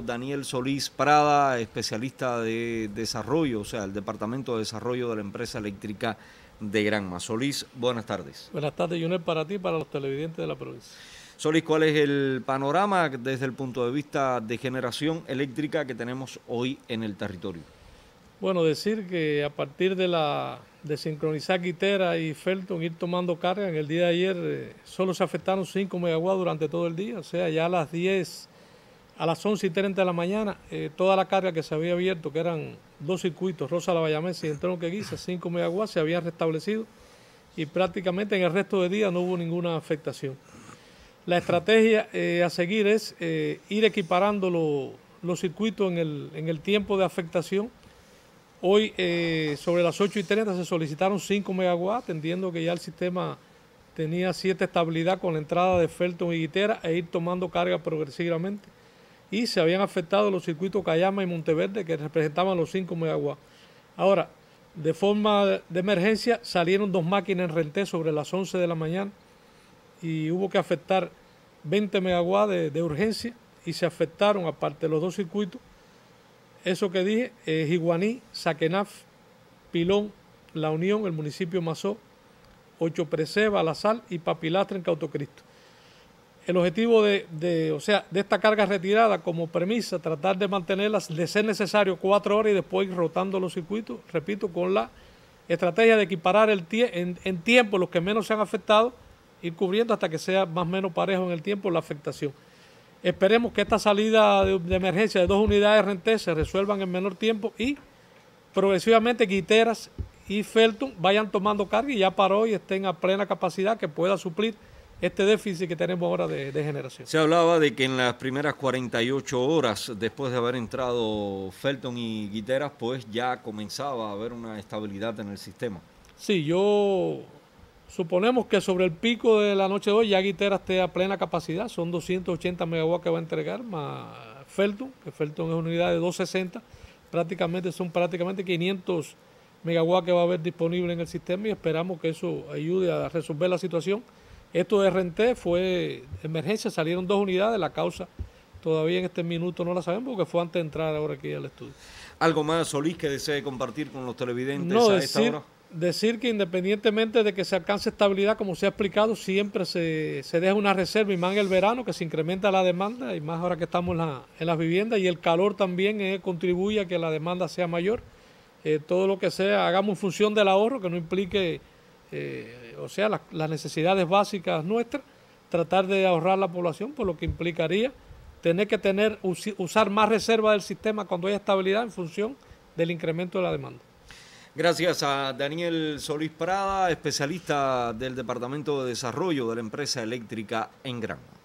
Daniel Solís Prada, especialista de desarrollo, o sea, el Departamento de Desarrollo de la Empresa Eléctrica de Granma. Solís, buenas tardes. Buenas tardes, Junel, para ti y para los televidentes de la provincia. Solís, ¿cuál es el panorama desde el punto de vista de generación eléctrica que tenemos hoy en el territorio? Bueno, decir que a partir de la de sincronizar Quitera y Felton ir tomando carga, en el día de ayer eh, solo se afectaron 5 megawatts durante todo el día, o sea, ya a las 10 a las 11 y 30 de la mañana, eh, toda la carga que se había abierto, que eran dos circuitos, Rosa La Vallamés y el que guisa, 5 megawatts, se habían restablecido y prácticamente en el resto de día no hubo ninguna afectación. La estrategia eh, a seguir es eh, ir equiparando los circuitos en el, tiempo de afectación. Hoy, sobre las 8 y 30, se solicitaron 5 megawatts, entendiendo que ya el sistema tenía cierta estabilidad con la entrada de Felton y Guitera e ir tomando carga progresivamente y se habían afectado los circuitos Cayama y Monteverde que representaban los 5 megawatts. Ahora, de forma de emergencia salieron dos máquinas en renté sobre las 11 de la mañana y hubo que afectar 20 megawatts de, urgencia y se afectaron, aparte de los dos circuitos, eso que dije, es eh, Jiguaní, Saquenaf, Pilón, La Unión, el municipio Mazó, Ocho La Sal y papilastre en Cautocristo el objetivo de, o sea, de esta carga retirada como premisa, tratar de mantenerlas, de ser necesario cuatro horas y después ir rotando los circuitos, repito, con la estrategia de equiparar el en, tiempo los que menos se han afectado, ir cubriendo hasta que sea más o menos parejo en el tiempo la afectación. Esperemos que esta salida de, emergencia de dos unidades RNT se resuelvan en menor tiempo y progresivamente Guiteras y Felton vayan tomando carga y ya para hoy estén a plena capacidad que pueda suplir este déficit que tenemos ahora de, generación. Se hablaba de que en las primeras 48 horas después de haber entrado Felton y Guiteras, pues ya comenzaba a haber una estabilidad en el sistema. Sí, yo suponemos que sobre el pico de la noche de hoy ya Guiteras esté a plena capacidad, son 280 megawatts que va a entregar, más Felton, que Felton es una unidad de 260, prácticamente son prácticamente 500 megawatts que va a haber disponible en el sistema y esperamos que eso ayude a resolver la situación esto de RNT fue emergencia, salieron dos unidades, la causa todavía en este minuto no la sabemos porque fue antes de entrar ahora aquí al estudio. ¿Algo más, Solís, que desee compartir con los televidentes a esta hora? Decir que independientemente de que se alcance estabilidad, como se ha explicado, siempre se, deja una reserva y más en el verano que se incrementa la demanda y más ahora que estamos en, las viviendas y el calor también eh, contribuye a que la demanda sea mayor. Eh, todo lo que sea, hagamos función del ahorro, que no implique eh, o sea, las necesidades básicas nuestras, tratar de ahorrar la población, por lo que implicaría tener que tener usar más reserva del sistema cuando haya estabilidad en función del incremento de la demanda. Gracias a Daniel Solís Prada, especialista del Departamento de Desarrollo de la empresa eléctrica en Granma.